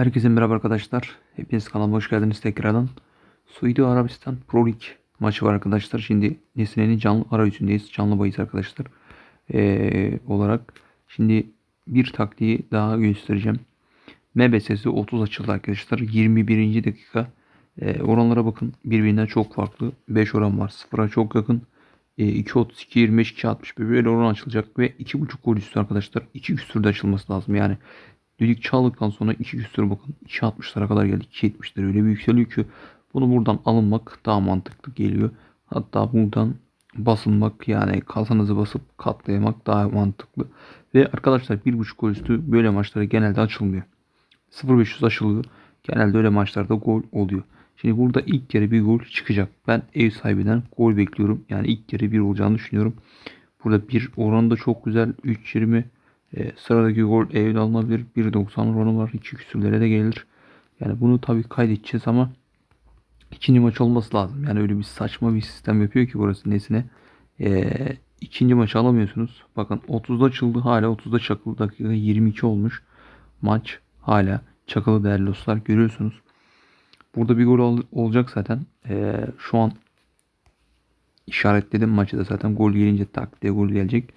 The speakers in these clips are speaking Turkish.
Herkese merhaba arkadaşlar. Hepiniz kanalıma hoş geldiniz tekrardan. Suudi Arabistan Pro League maçı var arkadaşlar. Şimdi Nesne'nin canlı arayüzündeyiz. Canlı bayız arkadaşlar. Ee, olarak. Şimdi bir taktiği daha göstereceğim. MBS'si 30 açıldı arkadaşlar. 21. dakika. Ee, oranlara bakın. Birbirinden çok farklı. 5 oran var. 0'a çok yakın. E, 2.32, 25, 2-60 2.61 böyle oran açılacak ve 2.5 gol üstü arkadaşlar. 2 küsürde açılması lazım. Yani Dedik Çağlık'tan sonra 2 küsür bakın. 2.60'lara kadar geldi 2.70'lere öyle bir yükseliyor ki bunu buradan alınmak daha mantıklı geliyor. Hatta buradan basılmak yani kasanızı basıp katlayamak daha mantıklı. Ve arkadaşlar 1.5 gol üstü böyle maçlara genelde açılmıyor. 0.500 açılıyor. Genelde öyle maçlarda gol oluyor. Şimdi burada ilk kere bir gol çıkacak. Ben ev sahibinden gol bekliyorum. Yani ilk kere bir olacağını düşünüyorum. Burada bir oranı da çok güzel. 3.20 e, sıradaki gol evde alınabilir. 1.90 oranı var. 2 küsürlere de gelir. Yani bunu tabii kaydedeceğiz ama ikinci maç olması lazım. Yani öyle bir saçma bir sistem yapıyor ki burası nesine. E, ikinci maçı alamıyorsunuz. Bakın 30'da açıldı hala 30'da çakıldı. Dakika 22 olmuş. Maç hala çakılı değerli dostlar görüyorsunuz. Burada bir gol olacak zaten. E, şu an işaretledim maçı da zaten gol gelince tak diye gol gelecek.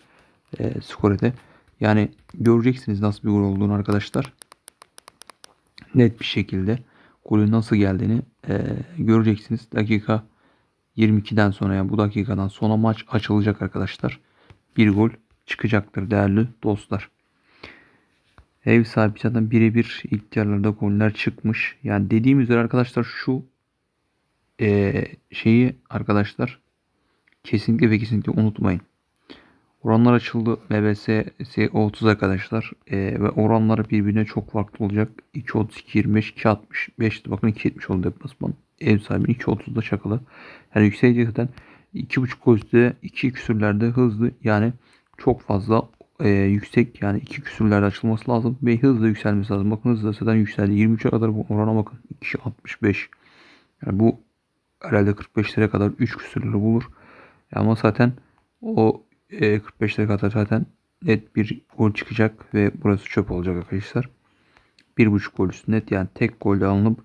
E, skorede. Yani göreceksiniz nasıl bir gol olduğunu arkadaşlar. Net bir şekilde golün nasıl geldiğini e, göreceksiniz. Dakika 22'den sonra yani bu dakikadan sonra maç açılacak arkadaşlar. Bir gol çıkacaktır değerli dostlar. Ev sahibi zaten birebir ihtiyarlarda goller çıkmış. Yani dediğim üzere arkadaşlar şu e, şeyi arkadaşlar kesinlikle ve kesinlikle unutmayın. Oranlar açıldı. MBS'si 30 arkadaşlar. ee, ve oranları birbirine çok farklı olacak. 2.32, 25, 2.65. Bakın 2.70 oldu deplasman. Ev sahibi 2.30'da şakalı. Yani yükselecek zaten 2.5 koşuda 2 küsürlerde hızlı. Yani çok fazla e, yüksek. Yani 2 küsürlerde açılması lazım. Ve hızlı yükselmesi lazım. Bakın hızlı zaten yükseldi. 23'e kadar bu orana bakın. 2.65. Yani bu herhalde 45 lira kadar 3 küsürleri bulur. Ama zaten o e, 45 dakikada zaten net bir gol çıkacak ve burası çöp olacak arkadaşlar. 1.5 gol üstü net yani tek golle alınıp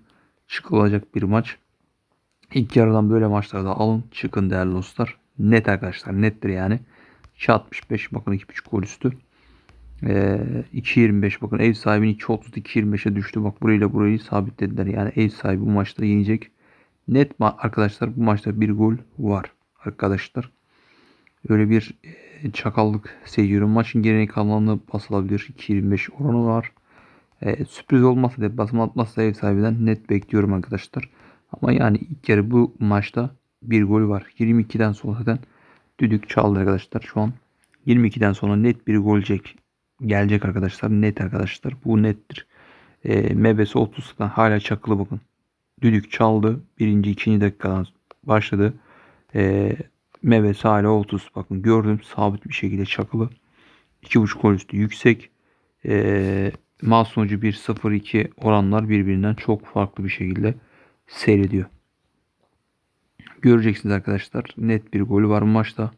çıkılacak bir maç. İlk yarıdan böyle maçlarda alın çıkın değerli dostlar. Net arkadaşlar nettir yani. 65 bakın 2.5 gol üstü. Ee, 2.25 bakın ev sahibinin 2.30-2.25'e düştü. Bak burayla burayı sabitlediler. Yani ev sahibi bu maçta yenecek. Net arkadaşlar bu maçta bir gol var arkadaşlar. Öyle bir e, çakallık seziyorum. Maçın geri kalanını pas alabilir. 2.25 oranı var. E, sürpriz olmazsa deplasman atmazsa ev sahibinden net bekliyorum arkadaşlar. Ama yani ilk yarı bu maçta bir gol var. 22'den sonra zaten düdük çaldı arkadaşlar. Şu an 22'den sonra net bir golcek gelecek arkadaşlar. Net arkadaşlar. Bu nettir. E, MBS 30'dan hala çakılı bakın. Düdük çaldı. Birinci, ikinci dakikadan başladı. E, Mevesi hala 30. Bakın gördüm sabit bir şekilde çakılı. 2.5 gol üstü yüksek. E, mal sonucu 1-0-2 oranlar birbirinden çok farklı bir şekilde seyrediyor. Göreceksiniz arkadaşlar. Net bir golü var bu maçta.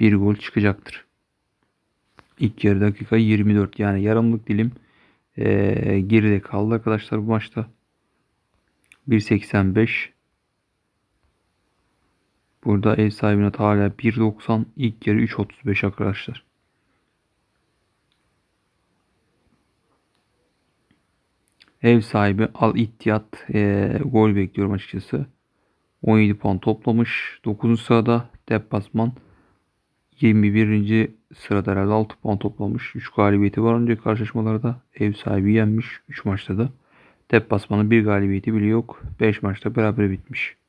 Bir gol çıkacaktır. İlk yarı dakika 24. Yani yarımlık dilim e, geride kaldı arkadaşlar bu maçta. 1.85 Burada ev sahibine hala 1.90 ilk yarı 3.35 arkadaşlar. Ev sahibi Al İttiyat e, gol bekliyorum açıkçası. 17 puan toplamış. 9. sırada Deplasman 21. sırada herhalde 6 puan toplamış. 3 galibiyeti var önce karşılaşmalarda. Ev sahibi yenmiş 3 maçta da. Deplasman'ın bir galibiyeti bile yok. 5 maçta beraber bitmiş.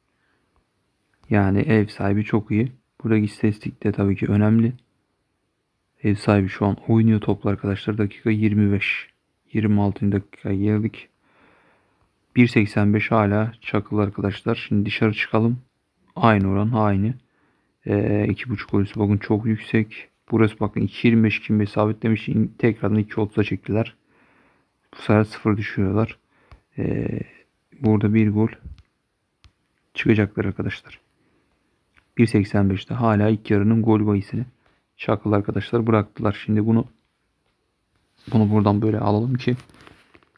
Yani ev sahibi çok iyi. Buradaki istatistik de tabii ki önemli. Ev sahibi şu an oynuyor topla arkadaşlar. Dakika 25. 26. dakika geldik. 1.85 hala çakıl arkadaşlar. Şimdi dışarı çıkalım. Aynı oran aynı. E, ee, 2.5 golüsü bakın çok yüksek. Burası bakın 2.25 kim sabitlemiş. Tekrardan 2.30'a çektiler. Bu sefer 0 düşürüyorlar. E, burada bir gol çıkacaklar arkadaşlar. 1.85'te hala ilk yarının gol bayisini Şakıl arkadaşlar bıraktılar. Şimdi bunu bunu buradan böyle alalım ki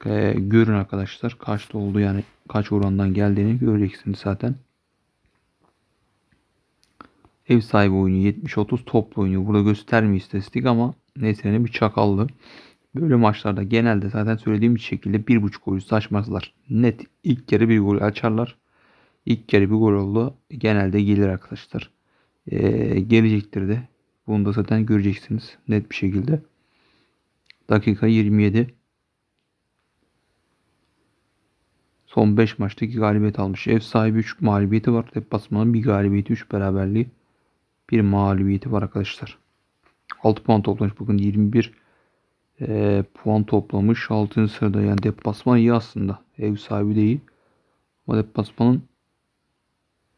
e, görün arkadaşlar kaçta oldu yani kaç orandan geldiğini göreceksiniz zaten. Ev sahibi oyunu 70-30 toplu oyunu. Burada göstermiyor istatistik ama neyse ne bir çakallı. Böyle maçlarda genelde zaten söylediğim şekilde 1.5 golü saçmazlar. Net ilk yarı bir gol açarlar. İlk yarı bir gol oldu. Genelde gelir arkadaşlar. Ee, gelecektir de. Bunu da zaten göreceksiniz net bir şekilde. Dakika 27. Son 5 maçtaki galibiyet almış. Ev sahibi 3 mağlubiyeti var. Deplasmanın bir galibiyeti 3 beraberliği. Bir mağlubiyeti var arkadaşlar. 6 puan toplamış. Bakın 21 e, puan toplamış. 6. sırada yani deplasman iyi aslında. Ev sahibi değil. Ama deplasmanın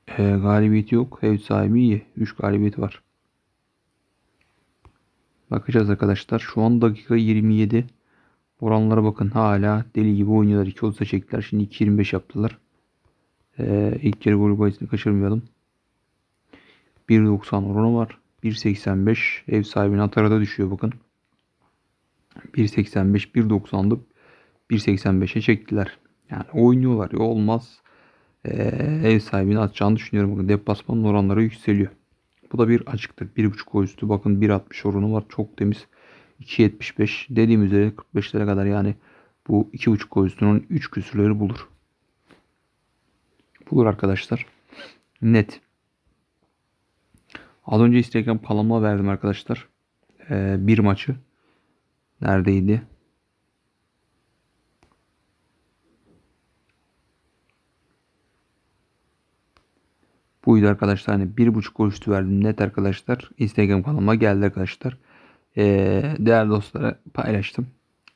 e, galibiyeti yok. Ev sahibi iyi. 3 galibiyet var. Bakacağız arkadaşlar. Şu an dakika 27. Oranlara bakın. Hala deli gibi oynuyorlar. 2 olsa çektiler. Şimdi 2.25 yaptılar. E, ilk yarı gol bayisini kaçırmayalım. 1.90 oranı var. 1.85 ev sahibinin atarada düşüyor bakın. 1.85 1.90'lık 1.85'e çektiler. Yani oynuyorlar ya olmaz. Ee, ev sahibini atacağını düşünüyorum. Bakın deplasmanın oranları yükseliyor. Bu da bir açıktır. 1.5 gol üstü. Bakın 1.60 oranı var. Çok temiz. 2.75 dediğim üzere 45'lere kadar yani bu 2.5 gol üstünün 3 küsürleri bulur. Bulur arkadaşlar. Net. Az önce Instagram palama verdim arkadaşlar. Ee, bir maçı. Neredeydi? Buydu arkadaşlar. Hani bir buçuk gol üstü verdim net arkadaşlar. Instagram kanalıma geldi arkadaşlar. Ee, değerli dostlara paylaştım.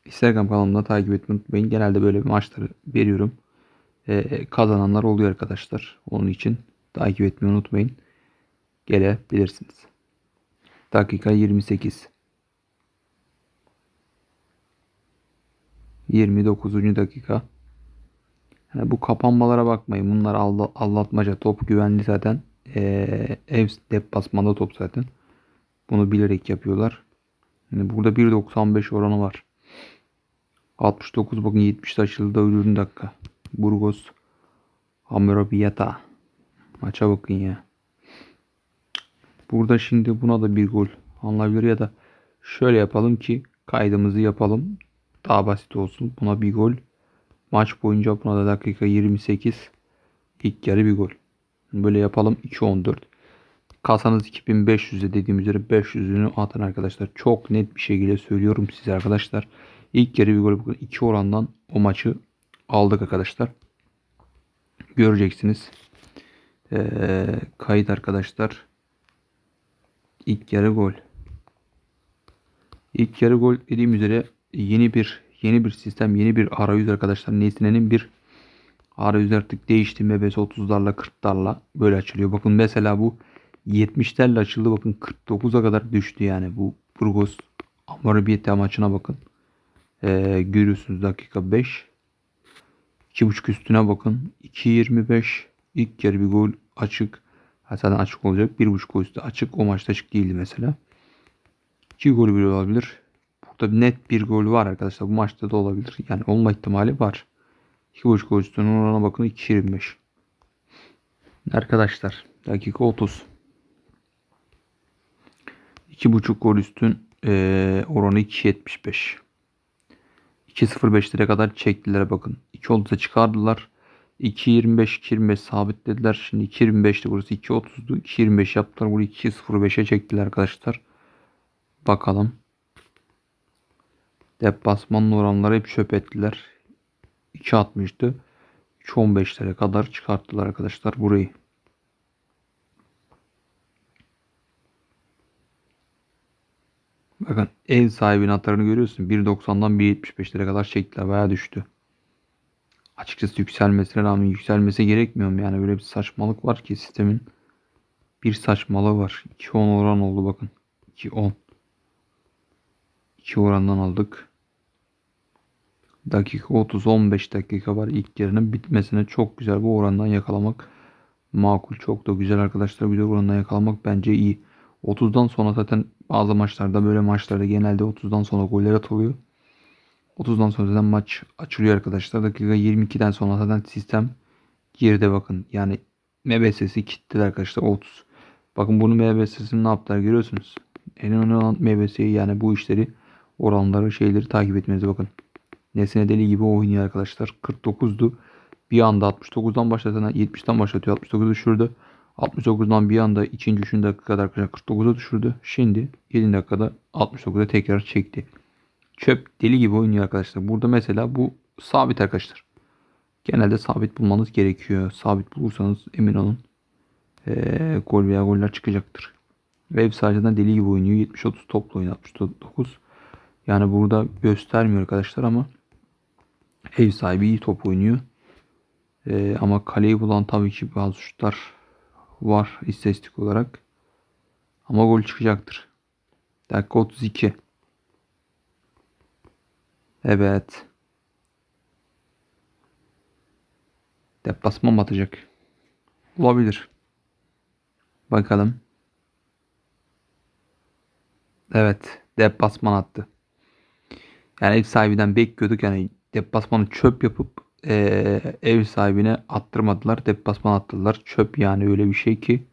Instagram kanalımda takip etmeyi unutmayın. Genelde böyle maçları veriyorum. Ee, kazananlar oluyor arkadaşlar. Onun için takip etmeyi unutmayın. Gelebilirsiniz. Dakika 28. 29. dakika. Yani bu kapanmalara bakmayın. Bunlar all- allatmaca. Top güvenli zaten. Ee, ev deplasmanda top zaten. Bunu bilerek yapıyorlar. Yani burada 1.95 oranı var. 69 bakın 70 açıldı ölürün dakika. Burgos Amerobiyata. Maça bakın ya. Burada şimdi buna da bir gol anlayabilir ya da şöyle yapalım ki kaydımızı yapalım. Daha basit olsun. Buna bir gol Maç boyunca buna da dakika 28 ilk yarı bir gol. Böyle yapalım 2-14. Kasanız 2500'de dediğim üzere 500'ünü atın arkadaşlar. Çok net bir şekilde söylüyorum size arkadaşlar. İlk yarı bir gol bakın 2 orandan o maçı aldık arkadaşlar. Göreceksiniz. Ee, kayıt arkadaşlar. İlk yarı gol. İlk yarı gol dediğim üzere yeni bir yeni bir sistem, yeni bir arayüz arkadaşlar. Nesnenin bir arayüz artık değişti. MBS 30'larla 40'larla böyle açılıyor. Bakın mesela bu 70'lerle açıldı. Bakın 49'a kadar düştü yani bu Burgos Amorabiyeti maçına bakın. Ee, görüyorsunuz dakika 5. 2.5 üstüne bakın. 2.25 ilk yarı bir gol açık. Zaten açık olacak. 1.5 üstü açık. O maçta açık değildi mesela. 2 gol bile olabilir. Çok da net bir gol var arkadaşlar. Bu maçta da olabilir. Yani olma ihtimali var. 2.5 gol üstünün orana bakın 2.25. Arkadaşlar dakika 30. 2.5 gol üstün e, oranı 2.75. 2.05 lira kadar çektiler bakın. 2 oldu çıkardılar. 2.25 2.25 sabitlediler. Şimdi 2.25'ti burası 2.30'du. 2.25 yaptılar. Bunu 2.05'e çektiler arkadaşlar. Bakalım. Deplasmanın oranları hep çöp ettiler. 2.60'tı. 3.15'lere kadar çıkarttılar arkadaşlar burayı. Bakın ev sahibinin hatlarını görüyorsun. 1.90'dan 1.75'lere kadar çektiler. Baya düştü. Açıkçası yükselmesine rağmen yükselmesi gerekmiyor mu? Yani böyle bir saçmalık var ki sistemin. Bir saçmalığı var. 2.10 oran oldu bakın. 2.10. 2 orandan aldık. Dakika 30-15 dakika var ilk yarının bitmesine çok güzel bu orandan yakalamak makul çok da güzel arkadaşlar güzel orandan yakalamak bence iyi. 30'dan sonra zaten bazı maçlarda böyle maçlarda genelde 30'dan sonra goller atılıyor. 30'dan sonra zaten maç açılıyor arkadaşlar. Dakika 22'den sonra zaten sistem geride bakın. Yani MBS'si kitledi arkadaşlar 30. Bakın bunu MBS'sini ne yaptılar görüyorsunuz. En önemli olan MBS'yi yani bu işleri oranları şeyleri takip etmenize bakın. Nesne deli gibi oynuyor arkadaşlar. 49'du. Bir anda 69'dan başlatana 70'ten başlatıyor. 69'u düşürdü. 69'dan bir anda 2. 3. dakikada arkadaşlar 49'a düşürdü. Şimdi 7 dakikada 69'a tekrar çekti. Çöp deli gibi oynuyor arkadaşlar. Burada mesela bu sabit arkadaşlar. Genelde sabit bulmanız gerekiyor. Sabit bulursanız emin olun ee, gol veya goller çıkacaktır. Web sadece deli gibi oynuyor. 70-30 toplu oyun 69. Yani burada göstermiyor arkadaşlar ama Ev sahibi iyi top oynuyor. Ee, ama kaleyi bulan tabii ki bazı şutlar var istatistik olarak. Ama gol çıkacaktır. Dakika 32. Evet. Deplasman batacak. Olabilir. Bakalım. Evet. Deplasman attı. Yani ev sahibinden bekliyorduk. Yani deplasmanı çöp yapıp e, ev sahibine attırmadılar. Deplasman attılar. Çöp yani öyle bir şey ki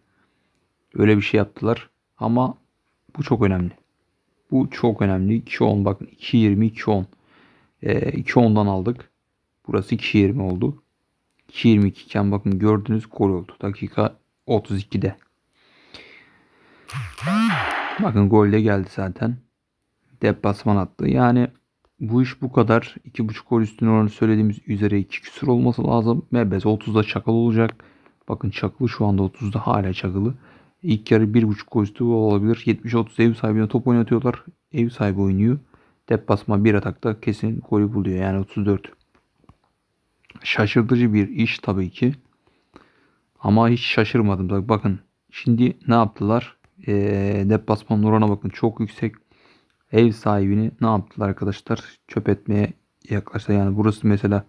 öyle bir şey yaptılar. Ama bu çok önemli. Bu çok önemli. 2 bakın 2-20 2 aldık. Burası 2 oldu. 2-22 iken bakın gördünüz gol oldu. Dakika 32'de. Bakın gol de geldi zaten. Deplasman attı. Yani bu iş bu kadar. 2.5 gol üstüne oranı söylediğimiz üzere 2 küsur olması lazım. Mebez 30'da çakal olacak. Bakın çakılı şu anda 30'da hala çakılı. İlk yarı 1.5 gol üstü olabilir. 70-30 ev sahibine top oynatıyorlar. Ev sahibi oynuyor. Deplasma bir atakta kesin golü buluyor. Yani 34. Şaşırtıcı bir iş tabii ki. Ama hiç şaşırmadım. Bakın şimdi ne yaptılar? E, ee, deplasman oranına bakın. Çok yüksek ev sahibini ne yaptılar arkadaşlar? Çöp etmeye yaklaştılar. Yani burası mesela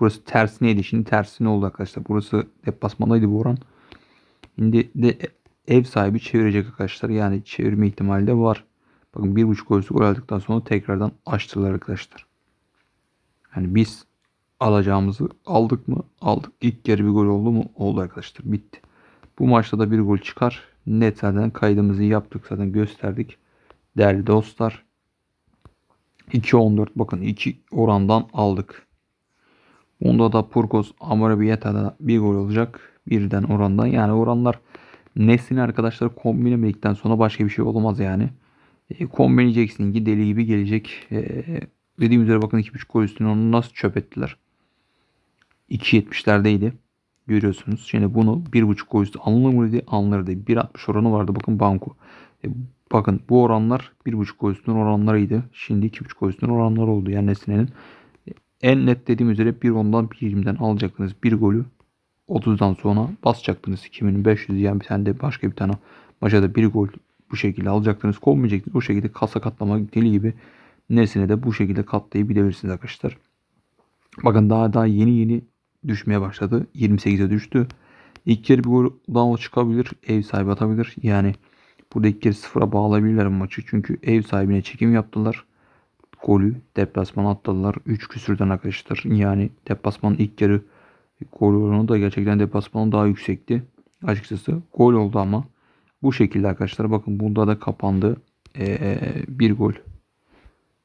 burası ters neydi Şimdi ne oldu arkadaşlar. Burası deplasmandaydı bu oran. Şimdi de ev sahibi çevirecek arkadaşlar. Yani çevirme ihtimali de var. Bakın 1.5 golsü gol aldıktan sonra tekrardan açtılar arkadaşlar. Yani biz alacağımızı aldık mı? Aldık. İlk yarı bir gol oldu mu? Oldu arkadaşlar. Bitti. Bu maçta da bir gol çıkar. Net zaten kaydımızı yaptık. Zaten gösterdik değerli dostlar. 2.14 bakın 2 orandan aldık. Bunda da Purkos Amarabieta'da bir gol olacak. Birden orandan. Yani oranlar nesini arkadaşlar kombinemedikten sonra başka bir şey olmaz yani. E, kombinleyeceksin ki deli gibi gelecek. E, dediğim üzere bakın 2.5 gol üstüne onu nasıl çöp ettiler. 2.70'lerdeydi. Görüyorsunuz. Şimdi bunu 1.5 gol üstü alınır mıydı? Alınırdı. 1.60 oranı vardı. Bakın Banko. E, Bakın bu oranlar 1.5 üstün oranlarıydı. Şimdi 2.5 üstün oranlar oldu. Yani Nesne'nin e, en net dediğim üzere 1.10'dan 1.20'den alacaktınız. Bir golü 30'dan sonra basacaktınız. 2500 yani bir tane de başka bir tane maça da bir gol bu şekilde alacaktınız. Kovmayacaktınız. O şekilde kasa katlama deli gibi nesine de bu şekilde katlayabilirsiniz arkadaşlar. Bakın daha daha yeni yeni düşmeye başladı. 28'e düştü. İlk kere bir gol daha çıkabilir. Ev sahibi atabilir. Yani Burada 2-0'a bağlayabilirler maçı. Çünkü ev sahibine çekim yaptılar. Golü deplasmana attılar. 3 küsürden arkadaşlar. Yani deplasmanın ilk yarı gol oranı da gerçekten deplasmanın daha yüksekti. Açıkçası gol oldu ama bu şekilde arkadaşlar. Bakın bunda da kapandı. Ee, bir gol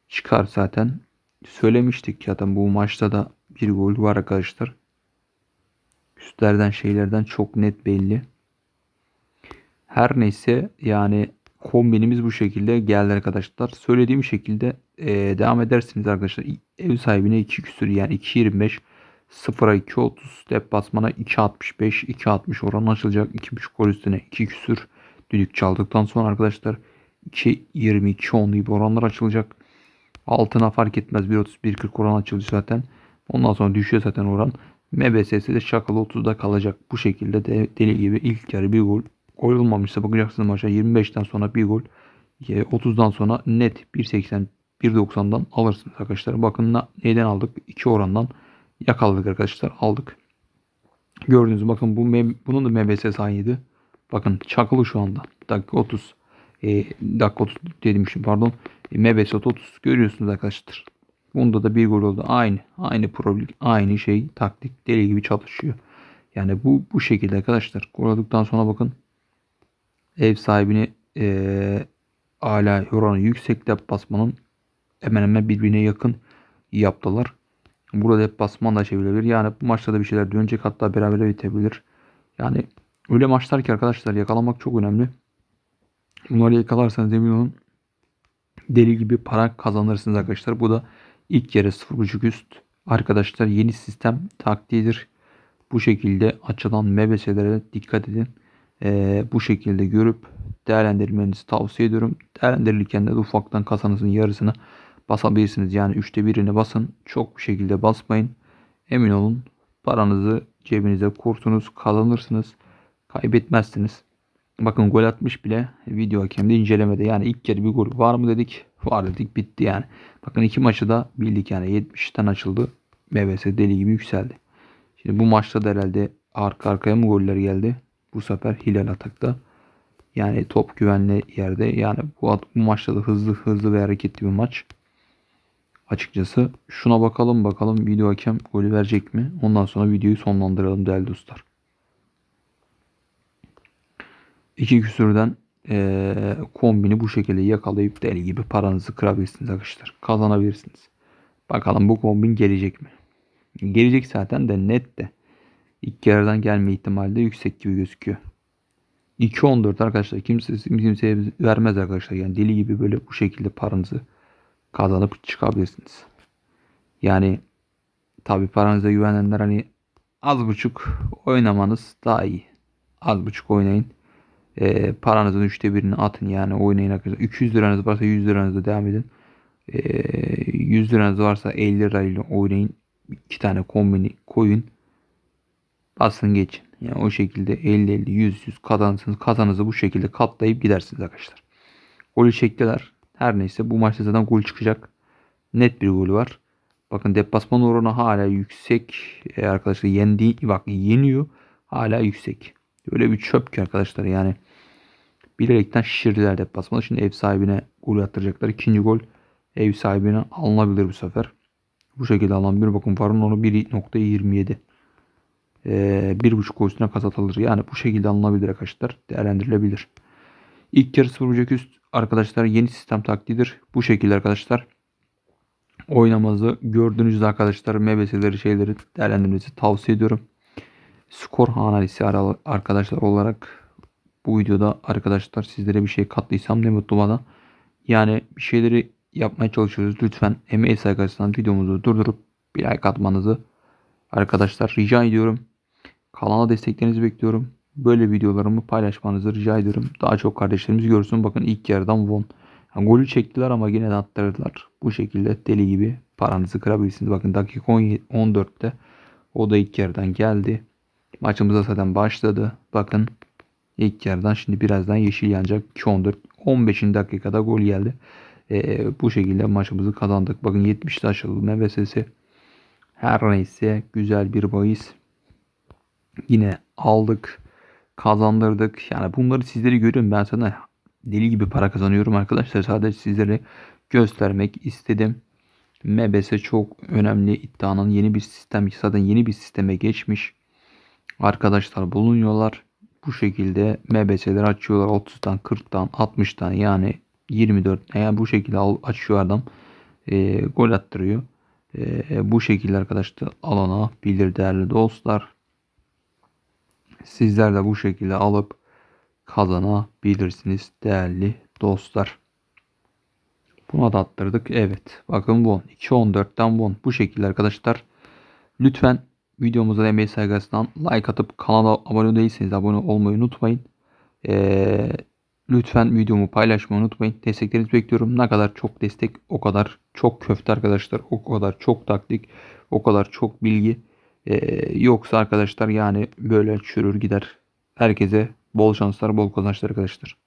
çıkar zaten. Söylemiştik zaten bu maçta da bir gol var arkadaşlar. Üstlerden şeylerden çok net belli. Her neyse yani kombinimiz bu şekilde geldi arkadaşlar. Söylediğim şekilde e, devam edersiniz arkadaşlar. Ev sahibine 2 küsür yani 2.25 0'a 2.30 step basmana 2.65 2.60 oranı açılacak. 2.5 gol üstüne 2 küsür düdük çaldıktan sonra arkadaşlar 2.20 2.10 gibi oranlar açılacak. Altına fark etmez 1.30 1.40 oran açıldı zaten. Ondan sonra düşüyor zaten oran. MBS'si de şakalı 30'da kalacak. Bu şekilde de deli gibi ilk yarı bir gol koyulmamışsa bakacaksınız maça 25'ten sonra bir gol 30'dan e, sonra net 1.80 1.90'dan alırsınız arkadaşlar. Bakın neden aldık? 2 orandan yakaladık arkadaşlar. Aldık. Gördüğünüz bakın bu bunun da MBS sahiydi. Bakın çakılı şu anda. Dakika 30. E, dakika 30 dedim şimdi pardon. E, MBS 30 görüyorsunuz arkadaşlar. Bunda da bir gol oldu. Aynı. Aynı problem. Aynı şey. Taktik deli gibi çalışıyor. Yani bu bu şekilde arkadaşlar. Gol sonra bakın ev sahibini e, ala oranı yüksek dep basmanın hemen hemen birbirine yakın yaptılar. Burada hep basman da çevrilebilir. Yani bu maçta da bir şeyler dönecek hatta beraber bitebilir. Yani öyle maçlar ki arkadaşlar yakalamak çok önemli. Bunları yakalarsanız emin olun deli gibi para kazanırsınız arkadaşlar. Bu da ilk yere 0.5 üst arkadaşlar yeni sistem taktiğidir. Bu şekilde açılan MBS'lere dikkat edin e, bu şekilde görüp değerlendirmenizi tavsiye ediyorum. Değerlendirirken de ufaktan kasanızın yarısını basabilirsiniz. Yani üçte birini basın. Çok bir şekilde basmayın. Emin olun paranızı cebinize kursunuz. Kazanırsınız. Kaybetmezsiniz. Bakın gol atmış bile video hakemde incelemede. Yani ilk kere bir gol var mı dedik. Var dedik bitti yani. Bakın iki maçı da bildik yani 70'ten açıldı. MVS deli gibi yükseldi. Şimdi bu maçta da herhalde arka arkaya mı goller geldi? Bu sefer Hilal atakta. Yani top güvenli yerde. Yani bu, bu maçta da hızlı hızlı ve hareketli bir maç. Açıkçası şuna bakalım bakalım video hakem golü verecek mi? Ondan sonra videoyu sonlandıralım değerli dostlar. İki küsürden e, kombini bu şekilde yakalayıp deli gibi paranızı kırabilirsiniz arkadaşlar. Kazanabilirsiniz. Bakalım bu kombin gelecek mi? Gelecek zaten de net de ilk yerden gelme ihtimali de yüksek gibi gözüküyor. 2.14 arkadaşlar kimse kimseye vermez arkadaşlar. Yani deli gibi böyle bu şekilde paranızı kazanıp çıkabilirsiniz. Yani tabi paranıza güvenenler hani az buçuk oynamanız daha iyi. Az buçuk oynayın. E, paranızın üçte birini atın yani oynayın arkadaşlar. 200 liranız varsa 100 liranızda devam edin. E, ee, 100 liranız varsa 50 lirayla oynayın. 2 tane kombini koyun basın geçin. Yani o şekilde 50-50 100-100 kazanırsınız. Kazanızı bu şekilde katlayıp gidersiniz arkadaşlar. Golü çektiler. Her neyse bu maçta zaten gol çıkacak. Net bir gol var. Bakın deplasman oranı hala yüksek. E arkadaşlar yendi, bak yeniyor. Hala yüksek. Öyle bir çöp ki arkadaşlar yani. Bilerekten şişirdiler deplasmanı. Şimdi ev sahibine gol attıracaklar. İkinci gol ev sahibine alınabilir bu sefer. Bu şekilde alan bir bakın varın onu 1.27. Ee, bir buçuk gol kazatılır Yani bu şekilde alınabilir arkadaşlar. Değerlendirilebilir. İlk yarı sıfır bucak üst arkadaşlar yeni sistem taktiğidir. Bu şekilde arkadaşlar oynamanızı gördüğünüzde arkadaşlar MBS'leri şeyleri değerlendirmenizi tavsiye ediyorum. Skor analizi arkadaşlar olarak bu videoda arkadaşlar sizlere bir şey kattıysam ne mutlu bana. Yani bir şeyleri yapmaya çalışıyoruz. Lütfen emeği saygısından videomuzu durdurup bir like atmanızı arkadaşlar rica ediyorum. Kanala desteklerinizi bekliyorum. Böyle videolarımı paylaşmanızı rica ediyorum. Daha çok kardeşlerimiz görsün. Bakın ilk yarıdan Von. Yani golü çektiler ama yine de attırdılar. Bu şekilde deli gibi paranızı kırabilirsiniz. Bakın dakika 14'te o da ilk yarıdan geldi. Maçımız zaten başladı. Bakın ilk yarıdan şimdi birazdan yeşil yanacak. 14 15. dakikada gol geldi. E, bu şekilde maçımızı kazandık. Bakın 70'te açıldı nefesesi. Her neyse güzel bir bahis. Yine aldık, kazandırdık. Yani bunları sizleri görüyorum. Ben sana deli gibi para kazanıyorum arkadaşlar. Sadece sizlere göstermek istedim. MBS çok önemli iddianın yeni bir sistem. Zaten yeni bir sisteme geçmiş. Arkadaşlar bulunuyorlar. Bu şekilde MBS'leri açıyorlar. 30'dan 40'tan 60'tan yani 24 yani bu şekilde açıyor adam. E, gol attırıyor. E, bu şekilde arkadaşlar alana bilir değerli dostlar. Sizler de bu şekilde alıp kazanabilirsiniz değerli dostlar. Buna da attırdık. Evet. Bakın won. 2.14'ten won. Bu şekilde arkadaşlar. Lütfen videomuza emeği saygısından like atıp kanala abone değilseniz abone olmayı unutmayın. Ee, lütfen videomu paylaşmayı unutmayın. Desteklerinizi bekliyorum. Ne kadar çok destek o kadar çok köfte arkadaşlar. O kadar çok taktik. O kadar çok bilgi. Ee, yoksa arkadaşlar yani böyle çürür gider. Herkese bol şanslar, bol kazançlar arkadaşlar.